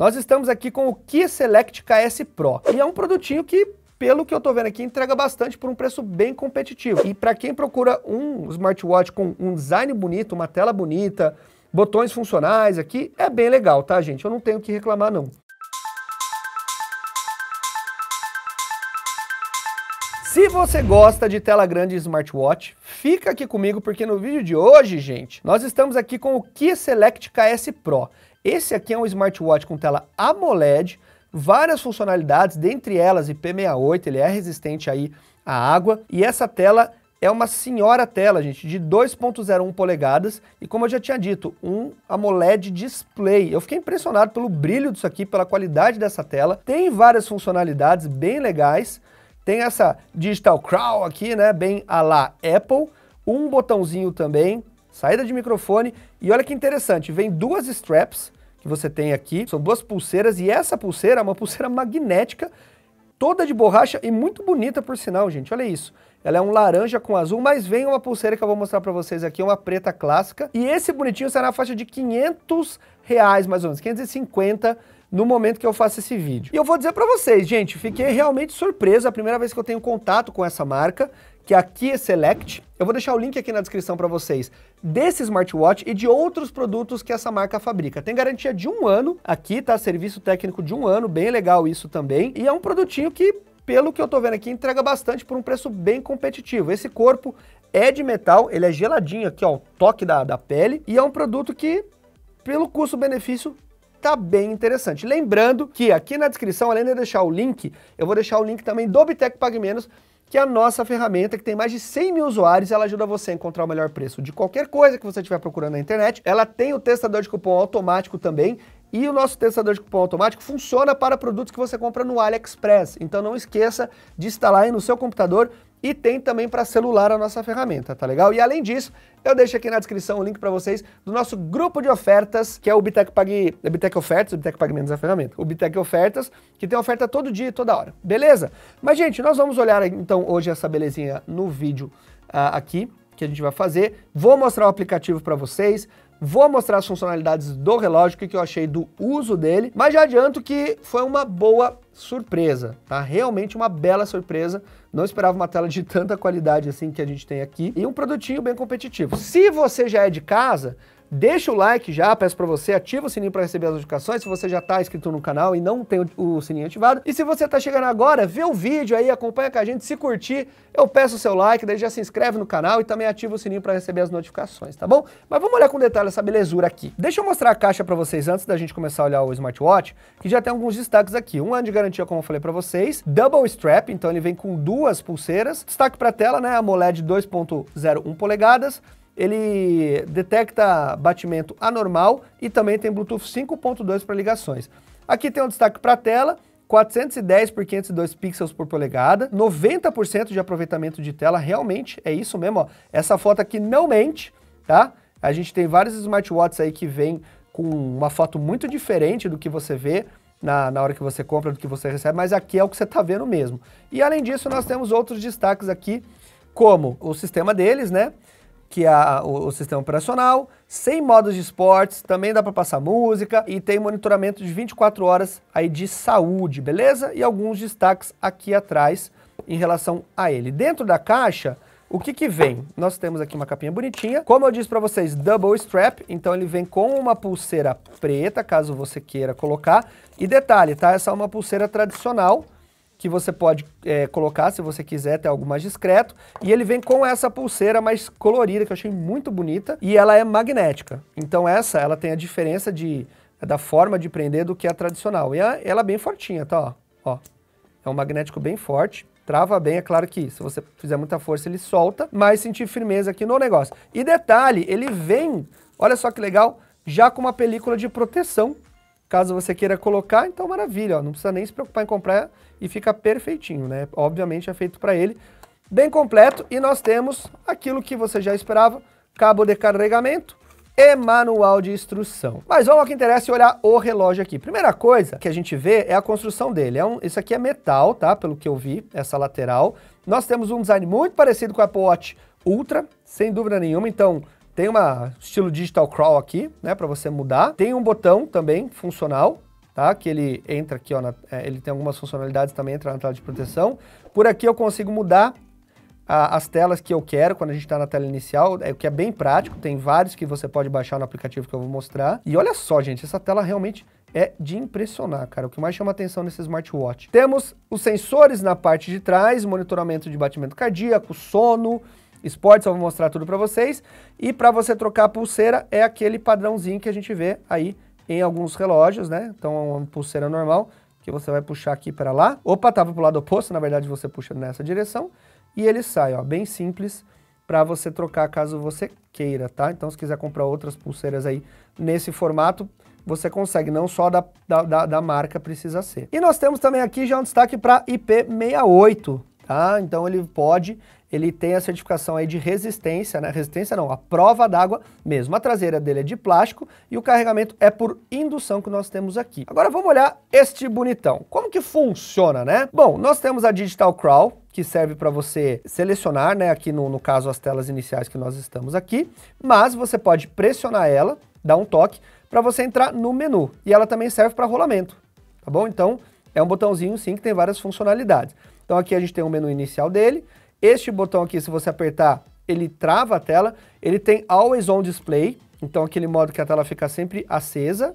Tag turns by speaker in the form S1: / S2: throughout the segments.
S1: Nós estamos aqui com o Kia Select KS Pro, e é um produtinho que pelo que eu tô vendo aqui, entrega bastante por um preço bem competitivo. E para quem procura um smartwatch com um design bonito, uma tela bonita, botões funcionais aqui, é bem legal, tá, gente? Eu não tenho que reclamar não. Se você gosta de tela grande e smartwatch, fica aqui comigo porque no vídeo de hoje, gente, nós estamos aqui com o Kia Select KS Pro. Esse aqui é um smartwatch com tela AMOLED, várias funcionalidades, dentre elas IP68, ele é resistente aí à água, e essa tela é uma senhora tela, gente, de 2.01 polegadas, e como eu já tinha dito, um AMOLED display. Eu fiquei impressionado pelo brilho disso aqui, pela qualidade dessa tela. Tem várias funcionalidades bem legais, tem essa Digital Crown aqui, né, bem a lá Apple, um botãozinho também, saída de microfone e olha que interessante, vem duas straps que você tem aqui, são duas pulseiras e essa pulseira é uma pulseira magnética, toda de borracha e muito bonita por sinal, gente, olha isso. Ela é um laranja com azul, mas vem uma pulseira que eu vou mostrar para vocês aqui, uma preta clássica. E esse bonitinho sai na faixa de 500 reais, mais ou menos, 550 no momento que eu faço esse vídeo. E eu vou dizer para vocês, gente, fiquei realmente surpreso, é a primeira vez que eu tenho contato com essa marca que aqui é Select. Eu vou deixar o link aqui na descrição para vocês desse smartwatch e de outros produtos que essa marca fabrica. Tem garantia de um ano aqui, tá? Serviço técnico de um ano, bem legal isso também. E é um produtinho que, pelo que eu tô vendo aqui, entrega bastante por um preço bem competitivo. Esse corpo é de metal, ele é geladinho aqui, ó, o toque da, da pele. E é um produto que, pelo custo-benefício, tá bem interessante. Lembrando que aqui na descrição, além de deixar o link, eu vou deixar o link também do Bitec Pague Menos, que é a nossa ferramenta, que tem mais de 100 mil usuários, ela ajuda você a encontrar o melhor preço de qualquer coisa que você estiver procurando na internet. Ela tem o testador de cupom automático também, e o nosso testador de cupom automático funciona para produtos que você compra no AliExpress. Então não esqueça de instalar aí no seu computador e tem também para celular a nossa ferramenta, tá legal? E além disso, eu deixo aqui na descrição o link para vocês do nosso grupo de ofertas, que é o Bitec Pag, é Bitec Ofertas, o Bitec Pagamentos menos a ferramenta, o Bitec Ofertas, que tem oferta todo dia e toda hora, beleza? Mas gente, nós vamos olhar então hoje essa belezinha no vídeo uh, aqui, que a gente vai fazer. Vou mostrar o aplicativo para vocês, Vou mostrar as funcionalidades do relógio, o que eu achei do uso dele, mas já adianto que foi uma boa surpresa, tá? Realmente uma bela surpresa. Não esperava uma tela de tanta qualidade assim que a gente tem aqui e um produtinho bem competitivo. Se você já é de casa, Deixa o like já, peço para você, ativa o sininho para receber as notificações se você já está inscrito no canal e não tem o sininho ativado. E se você está chegando agora, vê o vídeo aí, acompanha com a gente, se curtir, eu peço o seu like, daí já se inscreve no canal e também ativa o sininho para receber as notificações, tá bom? Mas vamos olhar com detalhe essa belezura aqui. Deixa eu mostrar a caixa para vocês antes da gente começar a olhar o smartwatch, que já tem alguns destaques aqui. Um ano de garantia, como eu falei para vocês, double strap, então ele vem com duas pulseiras, destaque para a tela, né, AMOLED 2.01 polegadas, ele detecta batimento anormal e também tem Bluetooth 5.2 para ligações. Aqui tem um destaque para a tela, 410 por 502 pixels por polegada, 90% de aproveitamento de tela, realmente é isso mesmo, ó. Essa foto aqui não mente, tá? A gente tem vários smartwatches aí que vem com uma foto muito diferente do que você vê na, na hora que você compra, do que você recebe, mas aqui é o que você está vendo mesmo. E além disso, nós temos outros destaques aqui, como o sistema deles, né? que é o, o, sistema operacional, sem modos de esportes, também dá para passar música e tem monitoramento de 24 horas aí de saúde, beleza? E alguns destaques aqui atrás em relação a ele. Dentro da caixa, o que que vem? Nós temos aqui uma capinha bonitinha. Como eu disse para vocês, double strap, então ele vem com uma pulseira preta, caso você queira colocar. E detalhe, tá? Essa é uma pulseira tradicional, que você pode é, colocar se você quiser ter algo mais discreto. E ele vem com essa pulseira mais colorida, que eu achei muito bonita, e ela é magnética. Então essa, ela tem a diferença de, da forma de prender do que a tradicional. E a, ela é bem fortinha, tá? Ó, ó. É um magnético bem forte, trava bem, é claro que se você fizer muita força ele solta, mas sentir firmeza aqui no negócio. E detalhe, ele vem, olha só que legal, já com uma película de proteção Caso você queira colocar, então maravilha, ó, não precisa nem se preocupar em comprar e fica perfeitinho, né? Obviamente é feito para ele, bem completo e nós temos aquilo que você já esperava, cabo de carregamento e manual de instrução. Mas vamos ao que interessa e olhar o relógio aqui. Primeira coisa que a gente vê é a construção dele. É um, isso aqui é metal, tá? Pelo que eu vi, essa lateral. Nós temos um design muito parecido com a Apple Watch Ultra, sem dúvida nenhuma, então tem uma estilo digital crawl aqui, né, para você mudar. Tem um botão também funcional, tá? Que ele entra aqui, ó, na, é, ele tem algumas funcionalidades também entra na tela de proteção. Por aqui eu consigo mudar a, as telas que eu quero quando a gente está na tela inicial, é o que é bem prático. Tem vários que você pode baixar no aplicativo que eu vou mostrar. E olha só, gente, essa tela realmente é de impressionar, cara. O que mais chama atenção nesse smartwatch. Temos os sensores na parte de trás, monitoramento de batimento cardíaco, sono, Esportes, eu vou mostrar tudo para vocês. E para você trocar a pulseira, é aquele padrãozinho que a gente vê aí em alguns relógios, né? Então, é uma pulseira normal, que você vai puxar aqui para lá. Opa, tava para o lado oposto, na verdade você puxa nessa direção. E ele sai, ó, bem simples para você trocar caso você queira, tá? Então, se quiser comprar outras pulseiras aí nesse formato, você consegue, não só da, da, da marca precisa ser. E nós temos também aqui já um destaque para IP68, tá? Então, ele pode ele tem a certificação aí de resistência, né? Resistência não, a prova d'água mesmo. A traseira dele é de plástico e o carregamento é por indução que nós temos aqui. Agora vamos olhar este bonitão. Como que funciona, né? Bom, nós temos a Digital Crawl, que serve para você selecionar, né? Aqui no, no caso as telas iniciais que nós estamos aqui, mas você pode pressionar ela, dar um toque, para você entrar no menu. E ela também serve para rolamento, tá bom? Então é um botãozinho sim que tem várias funcionalidades. Então aqui a gente tem o um menu inicial dele, este botão aqui, se você apertar, ele trava a tela. Ele tem Always On Display, então aquele modo que a tela fica sempre acesa,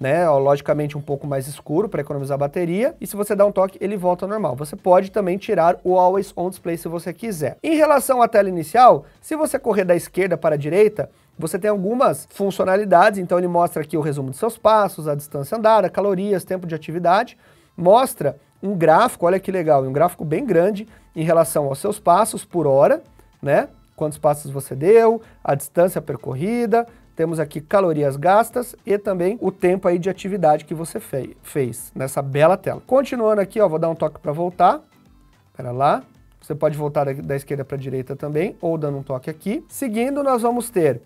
S1: né? logicamente um pouco mais escuro para economizar bateria. E se você dá um toque, ele volta ao normal. Você pode também tirar o Always On Display se você quiser. Em relação à tela inicial, se você correr da esquerda para a direita, você tem algumas funcionalidades, então ele mostra aqui o resumo de seus passos, a distância andada, calorias, tempo de atividade, mostra um gráfico, olha que legal, um gráfico bem grande em relação aos seus passos por hora, né? Quantos passos você deu, a distância percorrida, temos aqui calorias gastas e também o tempo aí de atividade que você fe fez nessa bela tela. Continuando aqui, ó, vou dar um toque para voltar. Para lá. Você pode voltar da esquerda para a direita também, ou dando um toque aqui. Seguindo, nós vamos ter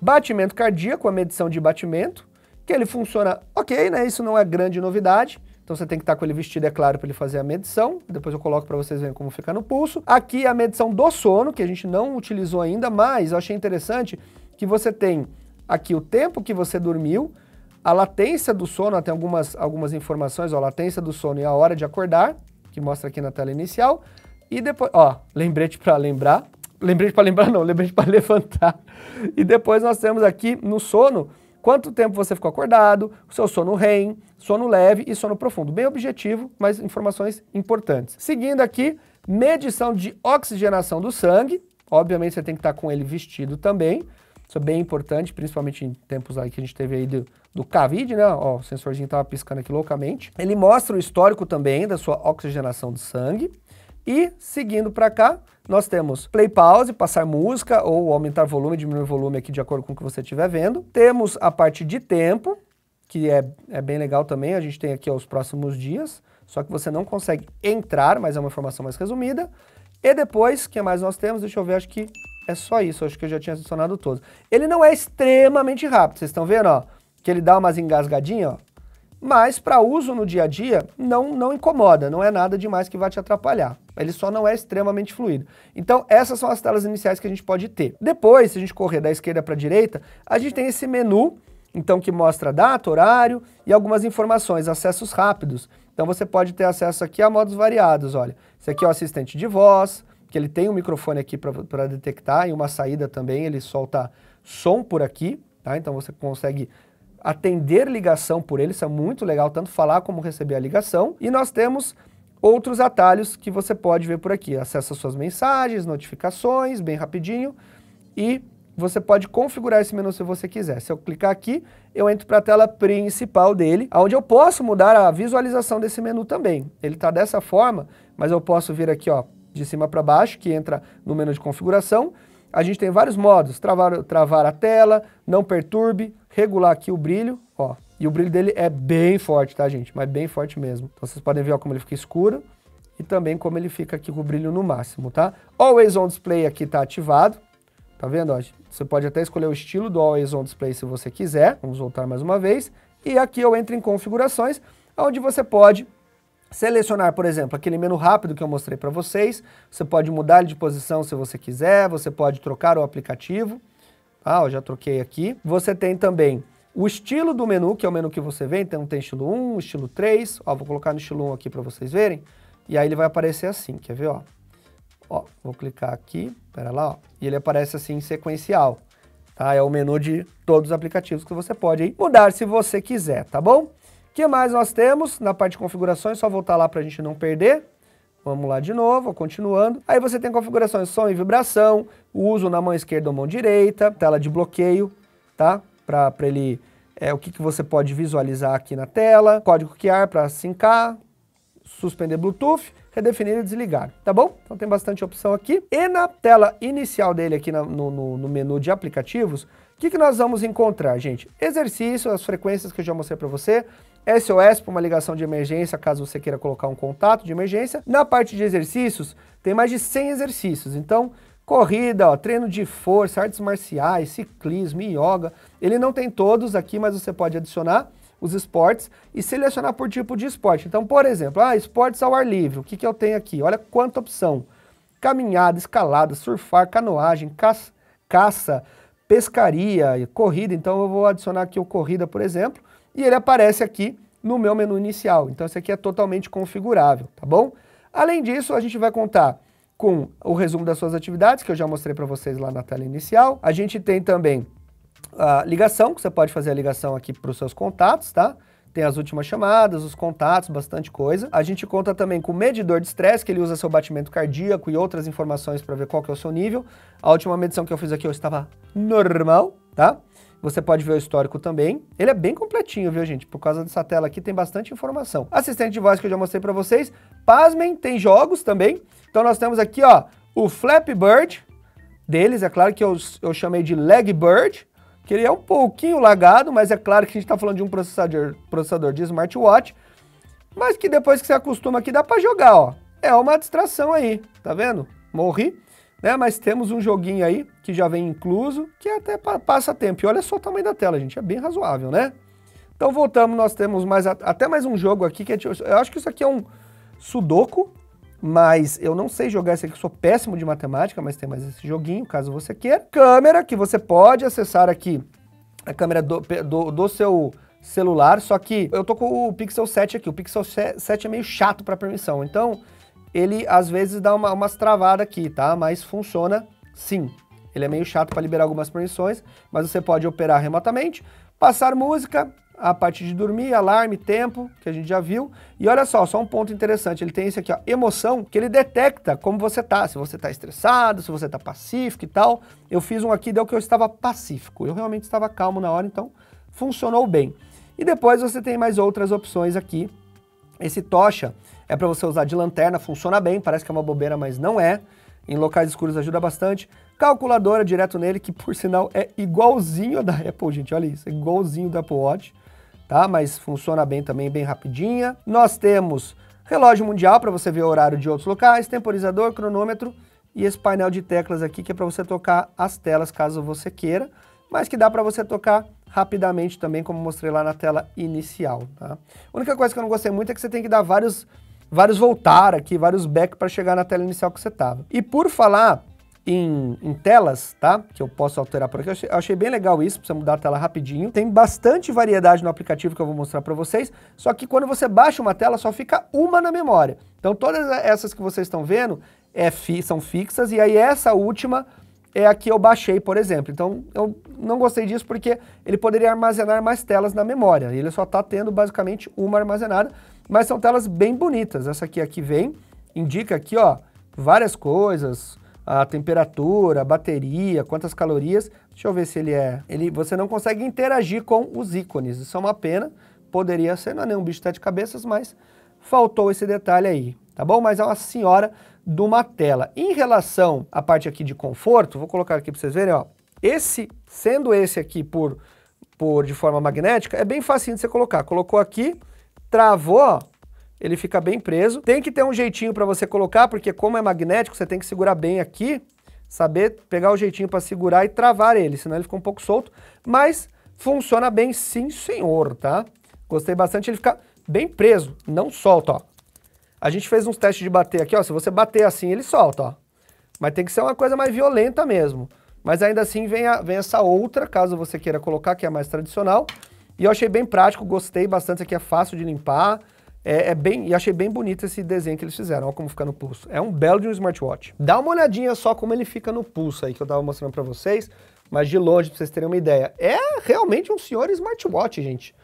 S1: batimento cardíaco, a medição de batimento, que ele funciona ok, né? Isso não é grande novidade. Então você tem que estar com ele vestido, é claro, para ele fazer a medição. Depois eu coloco para vocês verem como fica no pulso. Aqui é a medição do sono, que a gente não utilizou ainda, mas eu achei interessante que você tem aqui o tempo que você dormiu, a latência do sono, tem algumas, algumas informações, ó, a latência do sono e a hora de acordar, que mostra aqui na tela inicial. E depois, ó, lembrete para lembrar. Lembrete para lembrar não, lembrete para levantar. E depois nós temos aqui no sono quanto tempo você ficou acordado, seu sono REM, sono leve e sono profundo. Bem objetivo, mas informações importantes. Seguindo aqui, medição de oxigenação do sangue. Obviamente você tem que estar com ele vestido também. Isso é bem importante, principalmente em tempos aí que a gente teve aí do, do Covid, né? Ó, o sensorzinho estava piscando aqui loucamente. Ele mostra o histórico também da sua oxigenação do sangue. E seguindo para cá, nós temos play pause, passar música ou aumentar volume, diminuir volume aqui de acordo com o que você estiver vendo. Temos a parte de tempo, que é, é bem legal também, a gente tem aqui ó, os próximos dias, só que você não consegue entrar, mas é uma informação mais resumida. E depois, o que mais nós temos? Deixa eu ver, acho que é só isso, acho que eu já tinha adicionado todos. Ele não é extremamente rápido, vocês estão vendo, ó, que ele dá umas engasgadinhas, ó mas para uso no dia a dia não, não incomoda, não é nada demais que vai te atrapalhar. Ele só não é extremamente fluido. Então, essas são as telas iniciais que a gente pode ter. Depois, se a gente correr da esquerda para a direita, a gente tem esse menu, então, que mostra data, horário e algumas informações, acessos rápidos. Então, você pode ter acesso aqui a modos variados, olha. Esse aqui é o assistente de voz, que ele tem um microfone aqui para detectar e uma saída também, ele solta som por aqui, tá? Então, você consegue atender ligação por ele, isso é muito legal, tanto falar como receber a ligação. E nós temos outros atalhos que você pode ver por aqui. Acessa suas mensagens, notificações, bem rapidinho, e você pode configurar esse menu se você quiser. Se eu clicar aqui, eu entro para a tela principal dele, onde eu posso mudar a visualização desse menu também. Ele está dessa forma, mas eu posso vir aqui ó, de cima para baixo, que entra no menu de configuração. A gente tem vários modos, travar, travar a tela, não perturbe, regular aqui o brilho, ó. E o brilho dele é bem forte, tá, gente? Mas bem forte mesmo. Então vocês podem ver ó, como ele fica escuro e também como ele fica aqui com o brilho no máximo, tá? Always On Display aqui tá ativado. Tá vendo? Ó, você pode até escolher o estilo do Always On Display se você quiser. Vamos voltar mais uma vez. E aqui eu entro em configurações, onde você pode selecionar, por exemplo, aquele menu rápido que eu mostrei para vocês. Você pode mudar de posição se você quiser, você pode trocar o aplicativo. Ah, eu já troquei aqui. Você tem também o estilo do menu, que é o menu que você vê, então tem estilo 1, estilo 3, ó, vou colocar no estilo 1 aqui para vocês verem, e aí ele vai aparecer assim, quer ver, ó? Ó, vou clicar aqui, pera lá, ó, e ele aparece assim sequencial, tá? É o menu de todos os aplicativos que você pode mudar se você quiser, tá bom? O que mais nós temos na parte de configurações, só voltar lá para a gente não perder. Vamos lá de novo, continuando. Aí você tem configurações som e vibração, uso na mão esquerda ou mão direita, tela de bloqueio, tá? Para ele é o que, que você pode visualizar aqui na tela, código QR para sincar, suspender Bluetooth, redefinir e desligar, tá bom? Então tem bastante opção aqui. E na tela inicial dele aqui no, no, no menu de aplicativos, o que, que nós vamos encontrar, gente? Exercício, as frequências que eu já mostrei para você, SOS para uma ligação de emergência, caso você queira colocar um contato de emergência. Na parte de exercícios, tem mais de 100 exercícios. Então, corrida, ó, treino de força, artes marciais, ciclismo, yoga. Ele não tem todos aqui, mas você pode adicionar os esportes e selecionar por tipo de esporte. Então, por exemplo, ah, esportes ao ar livre, o que, que eu tenho aqui? Olha quanta opção. Caminhada, escalada, surfar, canoagem, caça, pescaria, corrida. Então, eu vou adicionar aqui o corrida, por exemplo e ele aparece aqui no meu menu inicial. Então, isso aqui é totalmente configurável, tá bom? Além disso, a gente vai contar com o resumo das suas atividades, que eu já mostrei para vocês lá na tela inicial. A gente tem também a ligação, que você pode fazer a ligação aqui para os seus contatos, tá? Tem as últimas chamadas, os contatos, bastante coisa. A gente conta também com o medidor de estresse, que ele usa seu batimento cardíaco e outras informações para ver qual que é o seu nível. A última medição que eu fiz aqui eu estava normal, tá? Você pode ver o histórico também. Ele é bem completinho, viu, gente? Por causa dessa tela aqui tem bastante informação. Assistente de voz que eu já mostrei para vocês. Pasmem, tem jogos também. Então nós temos aqui, ó, o Flappy Bird deles. É claro que eu, eu chamei de Leg Bird, que ele é um pouquinho lagado, mas é claro que a gente está falando de um processador, processador de smartwatch. Mas que depois que você acostuma aqui dá para jogar, ó. É uma distração aí, tá vendo? Morri né? Mas temos um joguinho aí que já vem incluso, que é até passa tempo. E olha só o tamanho da tela, gente, é bem razoável, né? Então voltamos, nós temos mais até mais um jogo aqui que eu acho que isso aqui é um sudoku, mas eu não sei jogar esse aqui, sou péssimo de matemática, mas tem mais esse joguinho, caso você queira. Câmera que você pode acessar aqui a câmera do, do, do seu celular, só que eu tô com o Pixel 7 aqui. O Pixel 7 é meio chato para permissão. Então, ele às vezes dá uma, umas travadas aqui, tá? Mas funciona sim. Ele é meio chato para liberar algumas permissões, mas você pode operar remotamente, passar música, a partir de dormir, alarme, tempo, que a gente já viu. E olha só, só um ponto interessante, ele tem esse aqui, ó, emoção, que ele detecta como você tá, se você tá estressado, se você tá pacífico e tal. Eu fiz um aqui, deu que eu estava pacífico. Eu realmente estava calmo na hora, então funcionou bem. E depois você tem mais outras opções aqui. Esse tocha, é para você usar de lanterna, funciona bem, parece que é uma bobeira, mas não é. Em locais escuros ajuda bastante. Calculadora direto nele, que por sinal é igualzinho da Apple, gente. Olha isso, é igualzinho da Apple Watch, tá? Mas funciona bem também, bem rapidinha. Nós temos relógio mundial para você ver o horário de outros locais, temporizador, cronômetro e esse painel de teclas aqui que é para você tocar as telas caso você queira, mas que dá para você tocar rapidamente também, como mostrei lá na tela inicial, tá? A única coisa que eu não gostei muito é que você tem que dar vários vários voltar aqui, vários back para chegar na tela inicial que você estava. E por falar em, em, telas, tá? Que eu posso alterar por aqui. Eu achei, eu achei bem legal isso, precisa mudar a tela rapidinho. Tem bastante variedade no aplicativo que eu vou mostrar para vocês, só que quando você baixa uma tela, só fica uma na memória. Então todas essas que vocês estão vendo é fi, são fixas, e aí essa última é a que eu baixei, por exemplo. Então eu não gostei disso porque ele poderia armazenar mais telas na memória. Ele só está tendo basicamente uma armazenada, mas são telas bem bonitas. Essa aqui, aqui vem, indica aqui, ó, várias coisas, a temperatura, a bateria, quantas calorias. Deixa eu ver se ele é... Ele, você não consegue interagir com os ícones, isso é uma pena. Poderia ser, não é nenhum bicho de cabeças, mas faltou esse detalhe aí, tá bom? Mas é uma senhora de uma tela. Em relação à parte aqui de conforto, vou colocar aqui para vocês verem, ó. Esse, sendo esse aqui por, por de forma magnética, é bem facinho de você colocar. Colocou aqui, Travou, ele fica bem preso. Tem que ter um jeitinho para você colocar, porque como é magnético, você tem que segurar bem aqui, saber pegar o jeitinho para segurar e travar ele, senão ele fica um pouco solto. Mas funciona bem sim, senhor, tá? Gostei bastante, ele fica bem preso, não solta, ó. A gente fez uns testes de bater aqui, ó, se você bater assim, ele solta, ó. Mas tem que ser uma coisa mais violenta mesmo. Mas ainda assim vem, a, vem essa outra, caso você queira colocar, que é a mais tradicional, e eu achei bem prático, gostei bastante. Isso aqui é fácil de limpar. É, é, bem, e achei bem bonito esse desenho que eles fizeram, olha como fica no pulso. É um belo de um smartwatch. Dá uma olhadinha só como ele fica no pulso aí, que eu tava mostrando para vocês, mas de longe, vocês terem uma ideia. É realmente um senhor smartwatch, gente.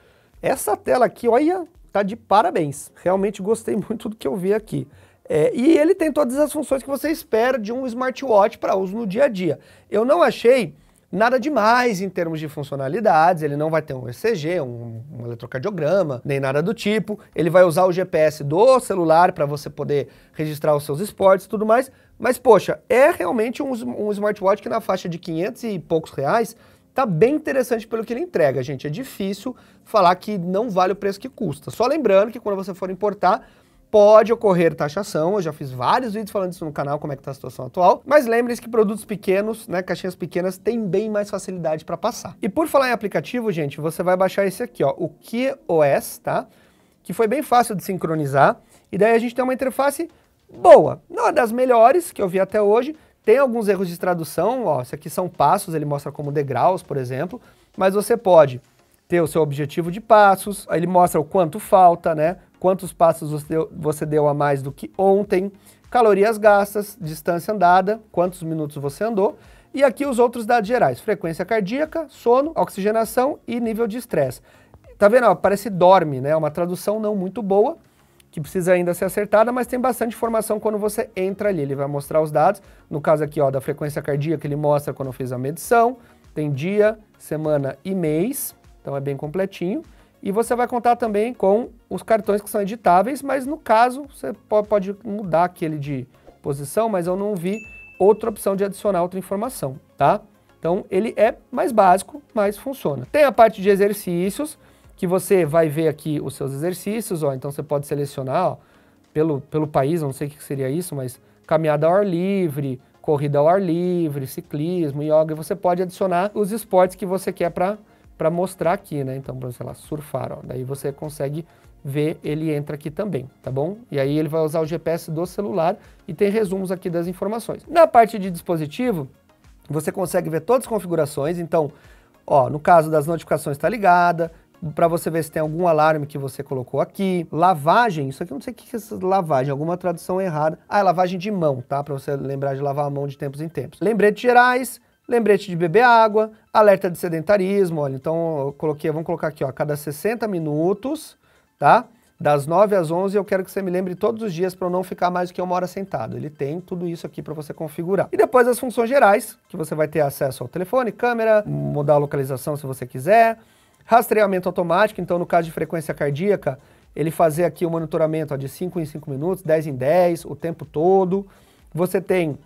S1: Essa tela aqui, olha, tá de parabéns. Realmente gostei muito do que eu vi aqui. É, e ele tem todas as funções que você espera de um smartwatch para uso no dia a dia. Eu não achei Nada demais em termos de funcionalidades, ele não vai ter um ECG, um, um eletrocardiograma, nem nada do tipo. Ele vai usar o GPS do celular para você poder registrar os seus esportes e tudo mais. Mas, poxa, é realmente um, um smartwatch que na faixa de 500 e poucos reais tá bem interessante pelo que ele entrega, gente. É difícil falar que não vale o preço que custa. Só lembrando que quando você for importar, pode ocorrer taxação. Eu já fiz vários vídeos falando isso no canal, como é que está a situação atual. Mas lembre-se que produtos pequenos, né, caixinhas pequenas, têm bem mais facilidade para passar. E por falar em aplicativo, gente, você vai baixar esse aqui, ó, o QoS, tá? Que foi bem fácil de sincronizar. E daí a gente tem uma interface boa. Não é das melhores que eu vi até hoje. Tem alguns erros de tradução, ó, isso aqui são passos, ele mostra como degraus, por exemplo. Mas você pode ter o seu objetivo de passos, aí ele mostra o quanto falta, né? quantos passos você deu, você deu a mais do que ontem, calorias gastas, distância andada, quantos minutos você andou, e aqui os outros dados gerais: frequência cardíaca, sono, oxigenação e nível de estresse. Tá vendo? Ó, parece dorme, né? É uma tradução não muito boa, que precisa ainda ser acertada, mas tem bastante informação quando você entra ali. Ele vai mostrar os dados. No caso aqui, ó, da frequência cardíaca, ele mostra quando fez a medição. Tem dia, semana e mês. Então é bem completinho. E você vai contar também com os cartões que são editáveis, mas no caso você pode mudar aquele de posição, mas eu não vi outra opção de adicionar outra informação, tá? Então ele é mais básico, mas funciona. Tem a parte de exercícios, que você vai ver aqui os seus exercícios, ó, então você pode selecionar ó, pelo, pelo país, não sei o que seria isso, mas caminhada ao ar livre, corrida ao ar livre, ciclismo, yoga, você pode adicionar os esportes que você quer para para mostrar aqui, né? Então, para sei lá, surfar, ó. Daí você consegue ver, ele entra aqui também, tá bom? E aí ele vai usar o GPS do celular e tem resumos aqui das informações. Na parte de dispositivo, você consegue ver todas as configurações, então, ó, no caso das notificações está ligada, para você ver se tem algum alarme que você colocou aqui. Lavagem, isso aqui eu não sei o que é essa lavagem, alguma tradução errada. Ah, é lavagem de mão, tá? Para você lembrar de lavar a mão de tempos em tempos. Lembretes gerais, lembrete de beber água, alerta de sedentarismo, olha, então eu coloquei, vamos colocar aqui, ó, a cada 60 minutos, tá? Das 9 às 11 eu quero que você me lembre todos os dias para eu não ficar mais do que uma hora sentado. Ele tem tudo isso aqui para você configurar. E depois as funções gerais, que você vai ter acesso ao telefone, câmera, mudar a localização se você quiser, rastreamento automático, então no caso de frequência cardíaca, ele fazer aqui o monitoramento ó, de 5 em 5 minutos, 10 em 10, o tempo todo. Você tem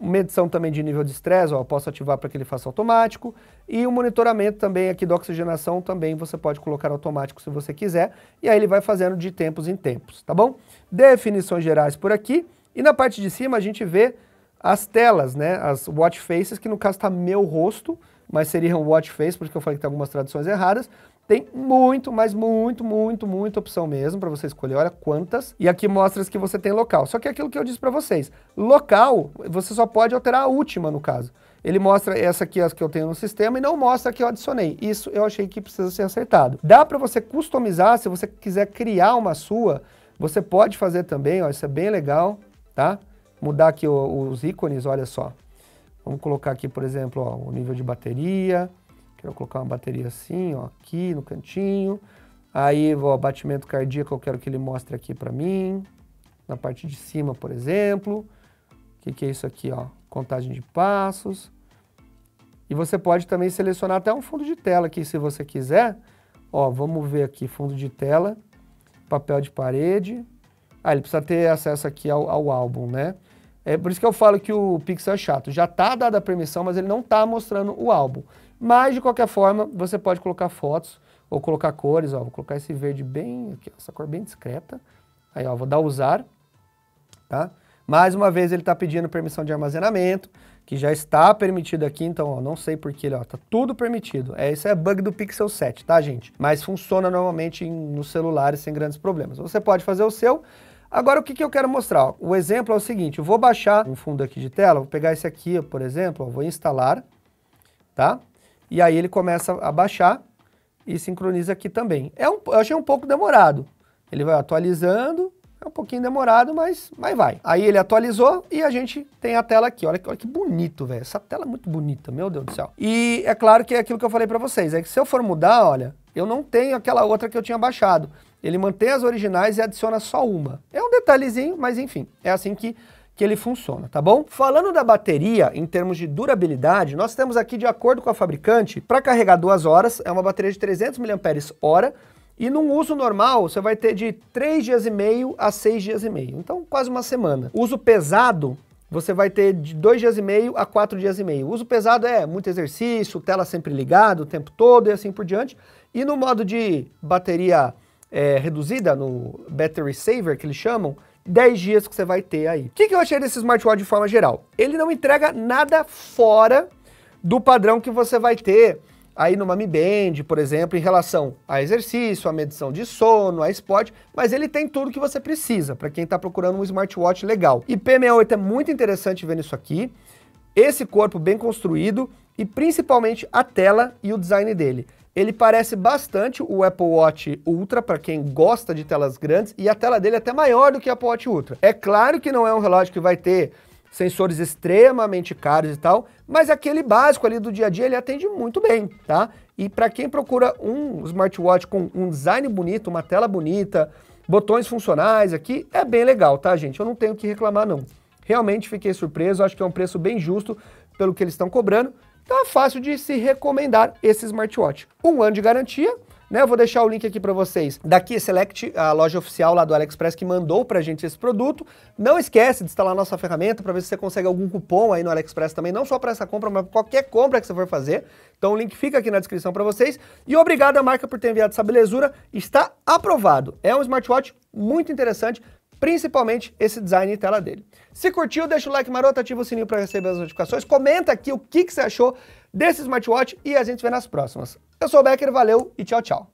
S1: medição também de nível de estresse, posso ativar para que ele faça automático, e o monitoramento também aqui da oxigenação também você pode colocar automático se você quiser, e aí ele vai fazendo de tempos em tempos, tá bom? Definições gerais por aqui, e na parte de cima a gente vê as telas, né, as watch faces, que no caso está meu rosto, mas seriam watch face, porque eu falei que tem algumas traduções erradas, tem muito, mas muito, muito, muita opção mesmo para você escolher. Olha quantas. E aqui mostra as que você tem local. Só que é aquilo que eu disse para vocês. Local, você só pode alterar a última, no caso. Ele mostra essa aqui, as que eu tenho no sistema, e não mostra que eu adicionei. Isso eu achei que precisa ser acertado. Dá para você customizar, se você quiser criar uma sua, você pode fazer também, ó, isso é bem legal, tá? Mudar aqui os ícones, olha só. Vamos colocar aqui, por exemplo, ó, o nível de bateria, eu vou colocar uma bateria assim, ó, aqui no cantinho. Aí, o batimento cardíaco eu quero que ele mostre aqui para mim, na parte de cima, por exemplo. O que, que é isso aqui, ó? Contagem de passos. E você pode também selecionar até um fundo de tela aqui, se você quiser. Ó, vamos ver aqui, fundo de tela, papel de parede. Ah, ele precisa ter acesso aqui ao, ao álbum, né? É por isso que eu falo que o Pixel é chato. Já tá dada a permissão, mas ele não tá mostrando o álbum. Mas, de qualquer forma, você pode colocar fotos ou colocar cores. Ó, vou colocar esse verde bem, aqui, essa cor bem discreta. Aí, ó, vou dar usar, tá? Mais uma vez, ele está pedindo permissão de armazenamento, que já está permitido aqui, então, ó, não sei porquê, ó, tá tudo permitido. É, isso é bug do Pixel 7, tá, gente? Mas funciona normalmente em, nos celulares sem grandes problemas. Você pode fazer o seu. Agora, o que, que eu quero mostrar? Ó, o exemplo é o seguinte, eu vou baixar um fundo aqui de tela, vou pegar esse aqui, por exemplo, ó, vou instalar, tá? E aí ele começa a baixar e sincroniza aqui também. É um, eu achei um pouco demorado. Ele vai atualizando, é um pouquinho demorado, mas, mas vai. Aí ele atualizou e a gente tem a tela aqui. Olha, olha que bonito, velho. Essa tela é muito bonita, meu Deus do céu. E é claro que é aquilo que eu falei para vocês. É que se eu for mudar, olha, eu não tenho aquela outra que eu tinha baixado. Ele mantém as originais e adiciona só uma. É um detalhezinho, mas enfim, é assim que que ele funciona, tá bom? Falando da bateria, em termos de durabilidade, nós temos aqui, de acordo com a fabricante, para carregar duas horas, é uma bateria de 300 mAh, e num uso normal, você vai ter de 3 dias e meio a 6 dias e meio, então quase uma semana. Uso pesado, você vai ter de 2 dias e meio a 4 dias e meio. uso pesado é muito exercício, tela sempre ligada o tempo todo e assim por diante. E no modo de bateria é, reduzida, no battery saver que eles chamam, 10 dias que você vai ter aí. O que, que eu achei desse smartwatch de forma geral? Ele não entrega nada fora do padrão que você vai ter aí no mami Band, por exemplo, em relação a exercício, a medição de sono, a esporte, mas ele tem tudo que você precisa para quem está procurando um smartwatch legal. ip 68 é muito interessante vendo isso aqui, esse corpo bem construído e principalmente a tela e o design dele. Ele parece bastante o Apple Watch Ultra, para quem gosta de telas grandes, e a tela dele é até maior do que o Apple Watch Ultra. É claro que não é um relógio que vai ter sensores extremamente caros e tal, mas aquele básico ali do dia a dia ele atende muito bem, tá? E para quem procura um smartwatch com um design bonito, uma tela bonita, botões funcionais aqui, é bem legal, tá, gente? Eu não tenho que reclamar, não. Realmente fiquei surpreso, acho que é um preço bem justo pelo que eles estão cobrando. Então é fácil de se recomendar esse smartwatch. Um ano de garantia, né? Eu vou deixar o link aqui para vocês Daqui, Select, a loja oficial lá do AliExpress que mandou para a gente esse produto. Não esquece de instalar a nossa ferramenta para ver se você consegue algum cupom aí no AliExpress também, não só para essa compra, mas qualquer compra que você for fazer. Então o link fica aqui na descrição para vocês. E obrigado à marca por ter enviado essa belezura. Está aprovado. É um smartwatch muito interessante principalmente esse design e tela dele. Se curtiu, deixa o like maroto, ativa o sininho para receber as notificações, comenta aqui o que, que você achou desse smartwatch e a gente se vê nas próximas. Eu sou o Becker, valeu e tchau, tchau.